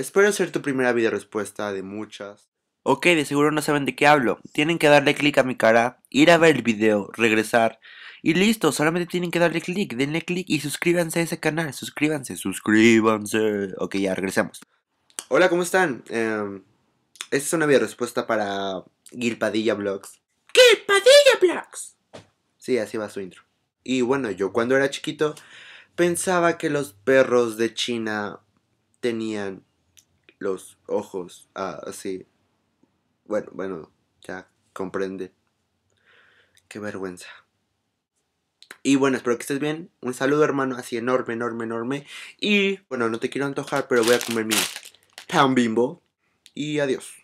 Espero ser tu primera video respuesta de muchas. Ok, de seguro no saben de qué hablo. Tienen que darle clic a mi cara, ir a ver el video, regresar. Y listo, solamente tienen que darle clic, denle clic y suscríbanse a ese canal. Suscríbanse, suscríbanse. Ok, ya regresamos. Hola, ¿cómo están? Em, esta es una video respuesta para Gilpadilla Vlogs. ¡Gilpadilla Vlogs! Sí, así va su intro. Y bueno, yo cuando era chiquito pensaba que los perros de China tenían los ojos ah, así. Bueno, bueno, ya comprende. Qué vergüenza. Y bueno, espero que estés bien. Un saludo, hermano, así enorme, enorme, enorme. Y bueno, no te quiero antojar, pero voy a comer mi pan bimbo. Y adiós.